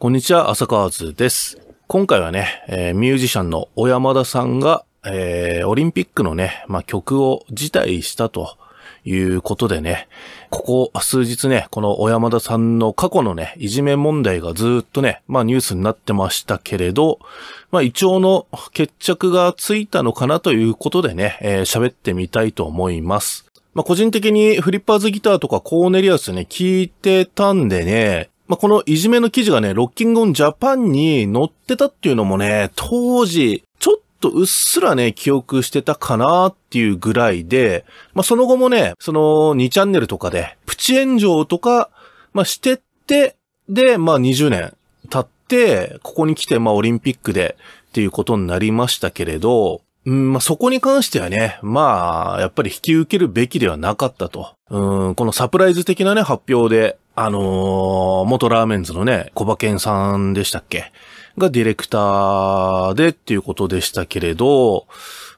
こんにちは、浅川図です。今回はね、えー、ミュージシャンの小山田さんが、えー、オリンピックのね、まあ、曲を辞退したということでね、ここ数日ね、この小山田さんの過去のね、いじめ問題がずっとね、まあニュースになってましたけれど、まあ一応の決着がついたのかなということでね、えー、喋ってみたいと思います。まあ個人的にフリッパーズギターとかコーネリアスね、聞いてたんでね、まあ、このいじめの記事がね、ロッキングオンジャパンに載ってたっていうのもね、当時、ちょっとうっすらね、記憶してたかなっていうぐらいで、まあ、その後もね、その2チャンネルとかで、プチ炎上とか、まあ、してって、で、まあ、20年経って、ここに来て、まあ、オリンピックでっていうことになりましたけれど、うん、まあ、そこに関してはね、まあ、やっぱり引き受けるべきではなかったと。うん、このサプライズ的なね、発表で、あのー、元ラーメンズのね、小馬健さんでしたっけがディレクターでっていうことでしたけれど、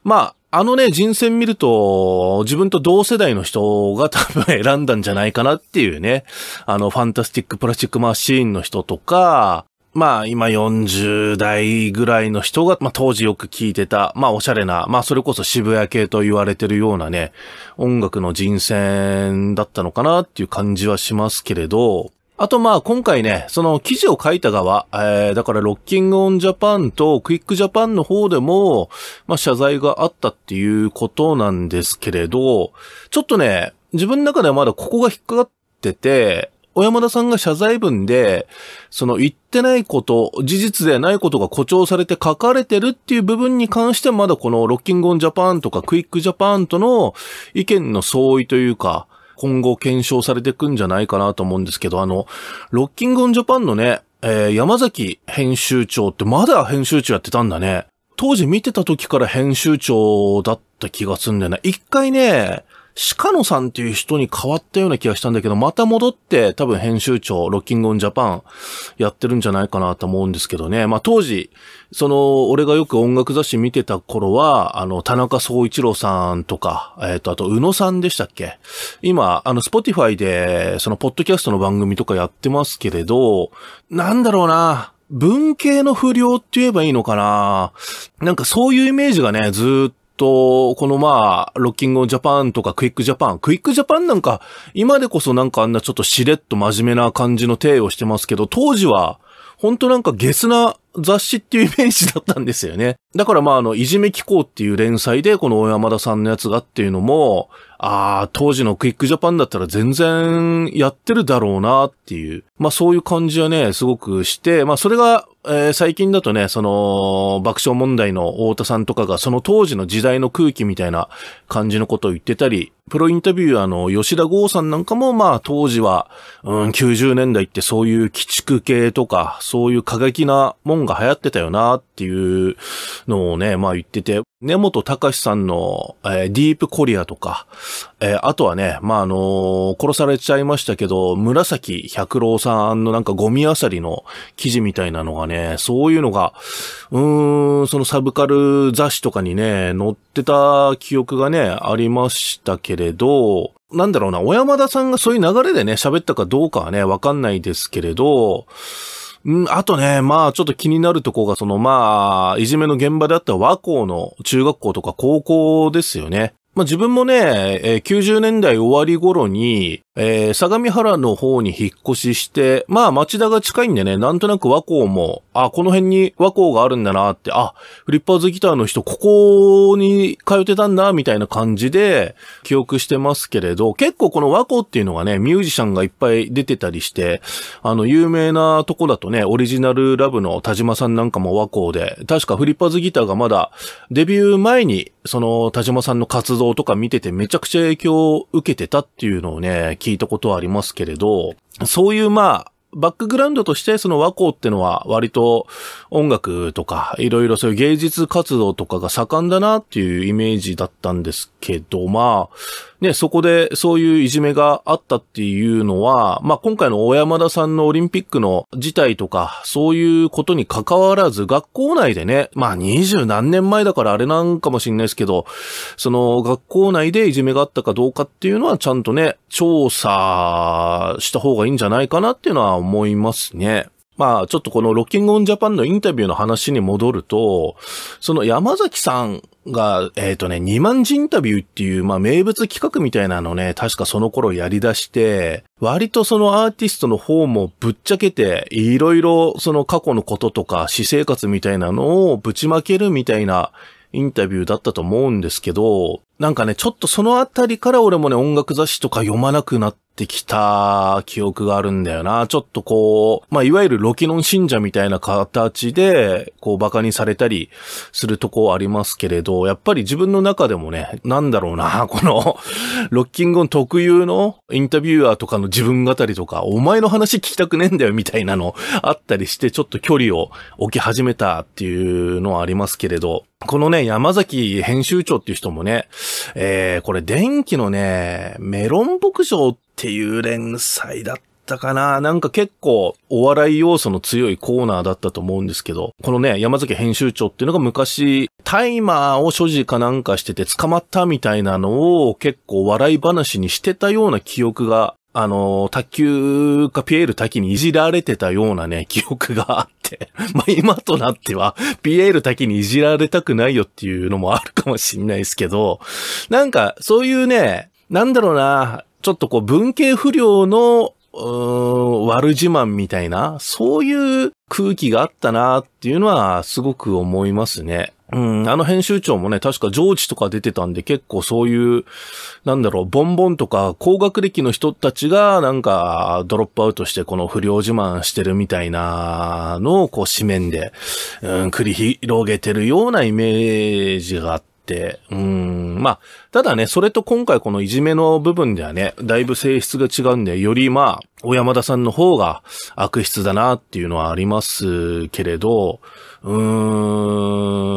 まあ、あのね、人選見ると、自分と同世代の人が 多分選んだんじゃないかなっていうね、あの、ファンタスティックプラスチックマシーンの人とか、まあ今40代ぐらいの人が、まあ当時よく聴いてた、まあおしゃれな、まあそれこそ渋谷系と言われてるようなね、音楽の人選だったのかなっていう感じはしますけれど、あとまあ今回ね、その記事を書いた側、えー、だからロッキングオンジャパンとクイックジャパンの方でも、まあ謝罪があったっていうことなんですけれど、ちょっとね、自分の中ではまだここが引っかかってて、小山田さんが謝罪文で、その言ってないこと、事実でないことが誇張されて書かれてるっていう部分に関してはまだこのロッキングオンジャパンとかクイックジャパンとの意見の相違というか、今後検証されていくんじゃないかなと思うんですけど、あの、ロッキングオンジャパンのね、えー、山崎編集長ってまだ編集長やってたんだね。当時見てた時から編集長だった気がすんだよな、ね。一回ね、鹿野さんっていう人に変わったような気がしたんだけど、また戻って多分編集長、ロッキングオンジャパンやってるんじゃないかなと思うんですけどね。まあ当時、その、俺がよく音楽雑誌見てた頃は、あの、田中総一郎さんとか、えっ、ー、と、あと、宇野さんでしたっけ今、あの、スポティファイで、その、ポッドキャストの番組とかやってますけれど、なんだろうな、文系の不良って言えばいいのかななんかそういうイメージがね、ずっと、このまあ、ロッキングオンジャパンとかクイックジャパン。クイックジャパンなんか、今でこそなんかあんなちょっとしれっと真面目な感じの体をしてますけど、当時は、ほんとなんかゲスな雑誌っていうイメージだったんですよね。だからまああの、いじめ機構っていう連載でこの大山田さんのやつがっていうのも、ああ、当時のクイックジャパンだったら全然やってるだろうなっていう。まあそういう感じはね、すごくして、まあそれがえー、最近だとね、その、爆笑問題の太田さんとかが、その当時の時代の空気みたいな感じのことを言ってたり、プロインタビューあの、吉田豪さんなんかも、まあ、当時は、うん、90年代ってそういう鬼畜系とか、そういう過激なもんが流行ってたよな、っていうのをね、まあ言ってて、根本隆さんの、えー、ディープコリアとか、えー、あとはね、まああのー、殺されちゃいましたけど、紫百郎さんのなんかゴミあさりの記事みたいなのがね、ね、そういうのが、うーん、そのサブカル雑誌とかにね、載ってた記憶がね、ありましたけれど、なんだろうな、小山田さんがそういう流れでね、喋ったかどうかはね、わかんないですけれど、うん、あとね、まあちょっと気になるとこが、そのまあ、いじめの現場であった和光の中学校とか高校ですよね。まあ自分もね、90年代終わり頃に、えー、相模原の方に引っ越しして、まあ町田が近いんでね、なんとなく和光も、あ、この辺に和光があるんだなって、あ、フリッパーズギターの人、ここに通ってたんだ、みたいな感じで、記憶してますけれど、結構この和光っていうのがね、ミュージシャンがいっぱい出てたりして、あの、有名なとこだとね、オリジナルラブの田島さんなんかも和光で、確かフリッパーズギターがまだ、デビュー前に、その、田島さんの活動とか見ててめちゃくちゃ影響を受けてたっていうのをね、聞いたことはありますけれど、そういうまあ、バックグラウンドとしてその和光ってのは割と音楽とかいろいろそういう芸術活動とかが盛んだなっていうイメージだったんですけど、まあ、ね、そこでそういういじめがあったっていうのは、まあ、今回の大山田さんのオリンピックの事態とか、そういうことに関わらず、学校内でね、まあ、二十何年前だからあれなんかもしんないですけど、その学校内でいじめがあったかどうかっていうのはちゃんとね、調査した方がいいんじゃないかなっていうのは思いますね。まあ、ちょっとこのロッキングオンジャパンのインタビューの話に戻ると、その山崎さんが、えっ、ー、とね、2万字インタビューっていう、まあ、名物企画みたいなのね、確かその頃やり出して、割とそのアーティストの方もぶっちゃけて、いろいろその過去のこととか、私生活みたいなのをぶちまけるみたいなインタビューだったと思うんですけど、なんかね、ちょっとそのあたりから俺もね、音楽雑誌とか読まなくなっってきた記憶があるんだよな。ちょっとこう、まあ、いわゆるロキノン信者みたいな形で、こう、馬鹿にされたりするとこありますけれど、やっぱり自分の中でもね、なんだろうな、このロッキングン特有のインタビュアーとかの自分語りとか、お前の話聞きたくねえんだよみたいなのあったりして、ちょっと距離を置き始めたっていうのはありますけれど、このね、山崎編集長っていう人もね、えー、これ電気のね、メロン牧場っっていう連載だった。かななんか結構お笑い要素の強いコーナーだったと思うんですけど、このね、山崎編集長っていうのが昔、タイマーを所持かなんかしてて捕まったみたいなのを結構笑い話にしてたような記憶が、あの、卓球かピエール滝にいじられてたようなね、記憶があって、まあ今となっては、ピエール滝にいじられたくないよっていうのもあるかもしんないですけど、なんかそういうね、なんだろうな、ちょっとこう文系不良の悪自慢みたいな、そういう空気があったなっていうのはすごく思いますね。うん、あの編集長もね、確か上智とか出てたんで結構そういう、なんだろう、ボンボンとか高学歴の人たちがなんかドロップアウトしてこの不良自慢してるみたいなのをこう紙面で、うん、繰り広げてるようなイメージがあって、、うん、まあ、ただね、それと今回このいじめの部分ではね、だいぶ性質が違うんで、よりまあ、小山田さんの方が悪質だなっていうのはありますけれど、う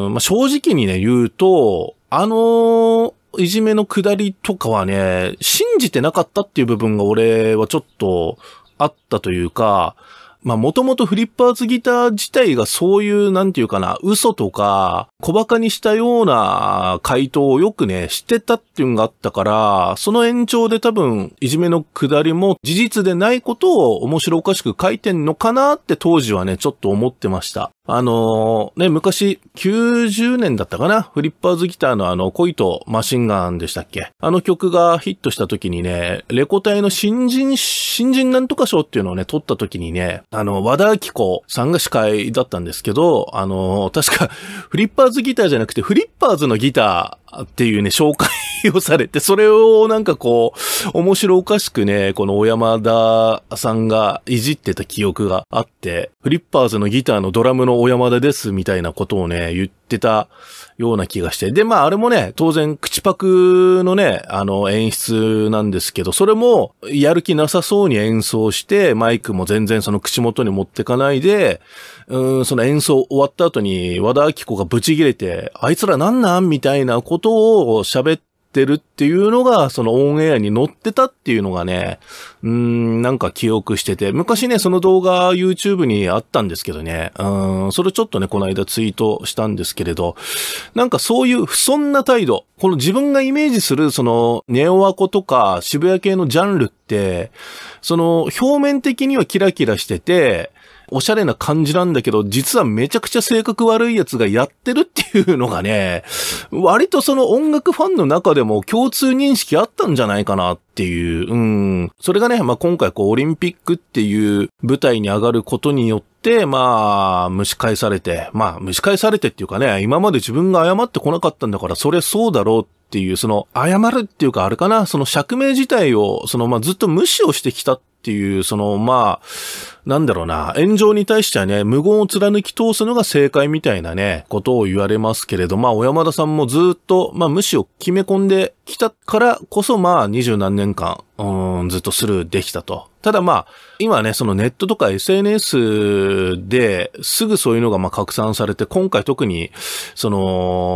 ん、まあ正直にね、言うと、あのいじめの下りとかはね、信じてなかったっていう部分が俺はちょっとあったというか、まあもともとフリッパーズギター自体がそういう、なんていうかな、嘘とか、小馬鹿にしたような回答をよくね、してたっていうのがあったから、その延長で多分、いじめのくだりも事実でないことを面白おかしく書いてんのかなって当時はね、ちょっと思ってました。あのー、ね、昔、90年だったかなフリッパーズギターのあの、恋とマシンガンでしたっけあの曲がヒットした時にね、レコ隊の新人、新人なんとか賞っていうのをね、撮った時にね、あの、和田明子さんが司会だったんですけど、あのー、確か、フリッパーズギターじゃなくて、フリッパーズのギター、っていうね、紹介をされて、それをなんかこう、面白おかしくね、この小山田さんがいじってた記憶があって、フリッパーズのギターのドラムの小山田ですみたいなことをね、言って、ってたような気がして。で、まああれもね、当然、口パクのね、あの演出なんですけど、それもやる気なさそうに演奏して、マイクも全然その口元に持ってかないで、うん、その演奏終わった後に和田明子がブチ切れて、あいつらなんなんみたいなことを喋って、ってるっていうのが、そのオンエアに乗ってたっていうのがね、うーん、なんか記憶してて、昔ね、その動画 YouTube にあったんですけどね、うん、それちょっとね、この間ツイートしたんですけれど、なんかそういう不遜な態度、この自分がイメージする、その、ネオアコとか渋谷系のジャンルって、その、表面的にはキラキラしてて、おしゃれな感じなんだけど、実はめちゃくちゃ性格悪いやつがやってるっていうのがね、割とその音楽ファンの中でも共通認識あったんじゃないかなっていう、うん。それがね、まあ、今回こうオリンピックっていう舞台に上がることによって、まあ、蒸し返されて、まあ、蒸し返されてっていうかね、今まで自分が謝ってこなかったんだから、それそうだろうっていう、その、謝るっていうか、あれかな、その釈明自体を、その、まあ、ずっと無視をしてきたっていう、その、まあ、なんだろうな、炎上に対してはね、無言を貫き通すのが正解みたいなね、ことを言われますけれど、まあ、小山田さんもずっと、まあ、無視を決め込んできたからこそ、まあ、二十何年間、うん、ずっとスルーできたと。ただまあ、今ね、そのネットとか SNS ですぐそういうのがまあ拡散されて、今回特に、その、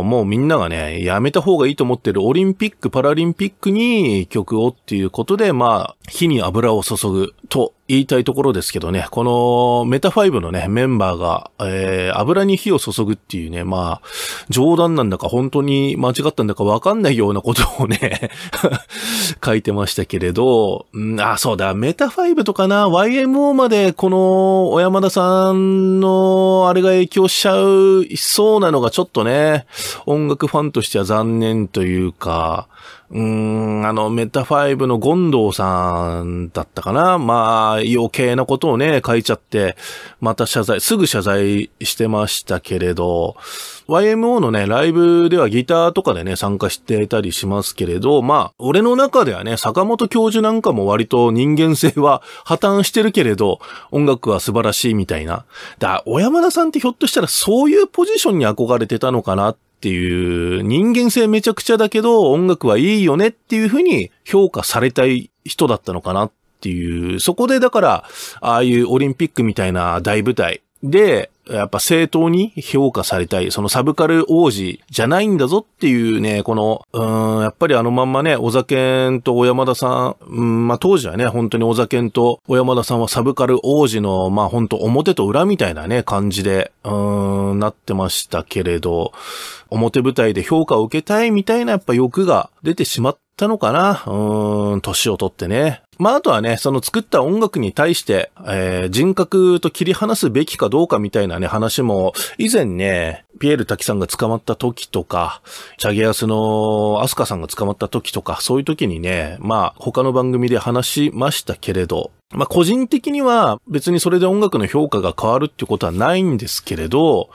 もうみんながね、やめた方がいいと思ってるオリンピック、パラリンピックに曲をっていうことで、まあ、火に油を注ぐと言いたいところですけどね、このメタ5のね、メンバーが、えー、油に火を注ぐっていうね、まあ、冗談なんだか本当に間違ったんだかわかんないようなことをね 書いてましたけれど、んあ、そうだ、メタ5とかな、YMO までこの小山田さんのあれが影響しちゃう、そうなのがちょっとね、音楽ファンとしては残念というか、うん、あの、メタフブのゴンドウさんだったかな。まあ、余計なことをね、書いちゃって、また謝罪、すぐ謝罪してましたけれど、YMO のね、ライブではギターとかでね、参加してたりしますけれど、まあ、俺の中ではね、坂本教授なんかも割と人間性は破綻してるけれど、音楽は素晴らしいみたいな。だ、小山田さんってひょっとしたらそういうポジションに憧れてたのかなっっていう人間性めちゃくちゃだけど音楽はいいよねっていうふうに評価されたい人だったのかなっていう、そこでだからああいうオリンピックみたいな大舞台で、やっぱ正当に評価されたい、そのサブカル王子じゃないんだぞっていうね、この、うん、やっぱりあのまんまね、小酒と小山田さん、うん、まあ当時はね、本当に小酒と小山田さんはサブカル王子の、まあ本当表と裏みたいなね、感じで、うん、なってましたけれど、表舞台で評価を受けたいみたいなやっぱ欲が出てしまったのかな、うん、年をとってね。まあ、あとはね、その作った音楽に対して、えー、人格と切り離すべきかどうかみたいなね、話も、以前ね、ピエール滝さんが捕まった時とか、チャゲアスのアスカさんが捕まった時とか、そういう時にね、まあ、他の番組で話しましたけれど、まあ、個人的には別にそれで音楽の評価が変わるってことはないんですけれど、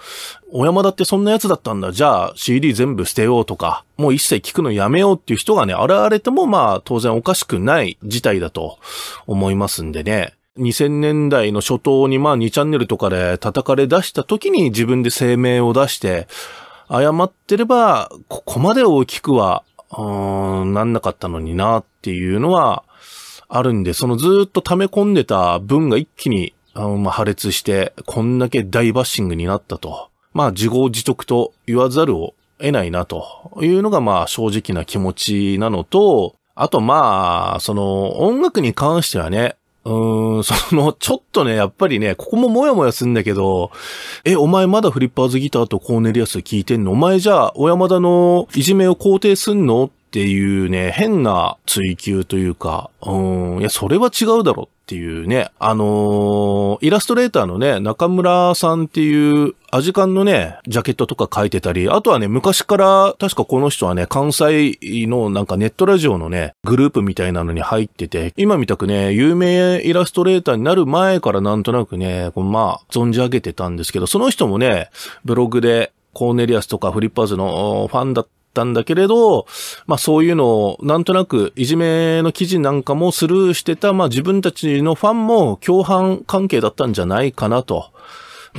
小山田ってそんなやつだったんだ、じゃあ CD 全部捨てようとか、もう一切聞くのやめようっていう人がね、現れてもまあ当然おかしくない事態だと思いますんでね。2000年代の初頭にまあ2チャンネルとかで叩かれ出した時に自分で声明を出して、謝ってれば、ここまで大きくは、うーん、なんなかったのになっていうのは、あるんで、そのずっと溜め込んでた分が一気に、あの、まあ、破裂して、こんだけ大バッシングになったと。まあ、自業自得と言わざるを得ないな、というのが、まあ、正直な気持ちなのと、あと、まあ、その、音楽に関してはね、うーん、その、ちょっとね、やっぱりね、ここももやもやすんだけど、え、お前まだフリッパーズギターとコーネリアス聴いてんのお前じゃあ、小山田のいじめを肯定すんのっていうね、変な追求というか、うん、いや、それは違うだろっていうね、あのー、イラストレーターのね、中村さんっていうアジカンのね、ジャケットとか書いてたり、あとはね、昔から確かこの人はね、関西のなんかネットラジオのね、グループみたいなのに入ってて、今みたくね、有名イラストレーターになる前からなんとなくね、まあ、存じ上げてたんですけど、その人もね、ブログでコーネリアスとかフリッパーズのファンだっったんだけれど、まあそういうのをなんとなくいじめの記事なんかもスルーしてた、まあ自分たちのファンも共犯関係だったんじゃないかなと。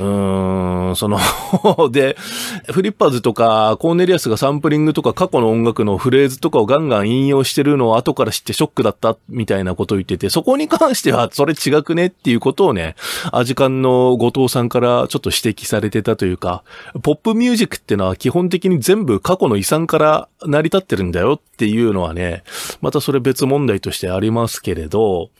うーん、その で、フリッパーズとか、コーネリアスがサンプリングとか過去の音楽のフレーズとかをガンガン引用してるのを後から知ってショックだったみたいなことを言ってて、そこに関してはそれ違くねっていうことをね、アジカンの後藤さんからちょっと指摘されてたというか、ポップミュージックってのは基本的に全部過去の遺産から成り立ってるんだよっていうのはね、またそれ別問題としてありますけれど、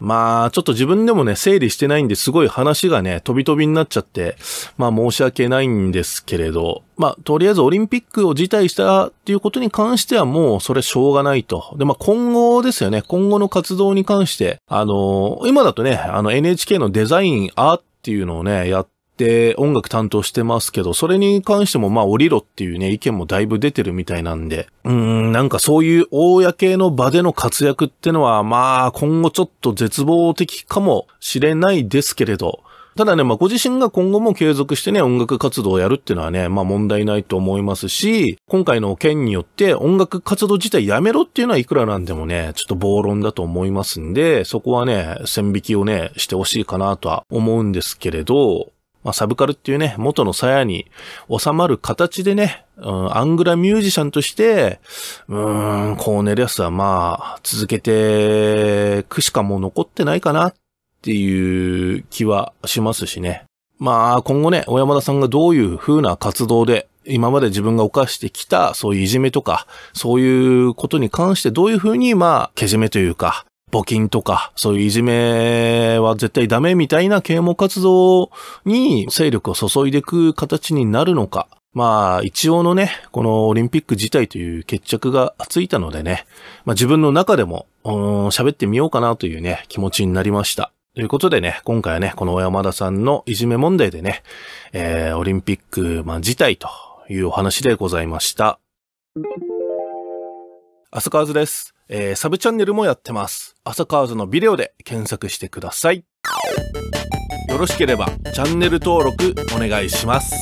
まあ、ちょっと自分でもね、整理してないんですごい話がね、飛び飛びになっちゃって、まあ申し訳ないんですけれど、まあ、とりあえずオリンピックを辞退したっていうことに関してはもうそれしょうがないと。で、まあ今後ですよね、今後の活動に関して、あのー、今だとね、あの NHK のデザインアートっていうのをね、やっで音楽担当してますけど、それに関してもまあ降りろっていうね、意見もだいぶ出てるみたいなんで、うん、なんかそういう公の場での活躍ってのは、まあ今後ちょっと絶望的かもしれないですけれど、ただね、まあ、ご自身が今後も継続してね、音楽活動をやるっていうのはね、まあ、問題ないと思いますし、今回の件によって音楽活動自体やめろっていうのはいくらなんでもね、ちょっと暴論だと思いますんで、そこはね、線引きをね、してほしいかなとは思うんですけれど、まあ、サブカルっていうね、元の鞘に収まる形でね、うん、アングラミュージシャンとして、うーん、コーネリアスはまあ、続けて、くしかもう残ってないかなっていう気はしますしね。まあ、今後ね、小山田さんがどういう風な活動で、今まで自分が犯してきた、そういういじめとか、そういうことに関してどういう風に、まあ、けじめというか、募金とか、そういういじめは絶対ダメみたいな啓蒙活動に勢力を注いでいく形になるのか。まあ、一応のね、このオリンピック自体という決着がついたのでね、まあ自分の中でも、喋ってみようかなというね、気持ちになりました。ということでね、今回はね、この小山田さんのいじめ問題でね、えー、オリンピック、まあ、自体というお話でございました。浅川図です、えー、サブチャンネルもやってます。カーズのビデオで検索してください。よろしければチャンネル登録お願いします。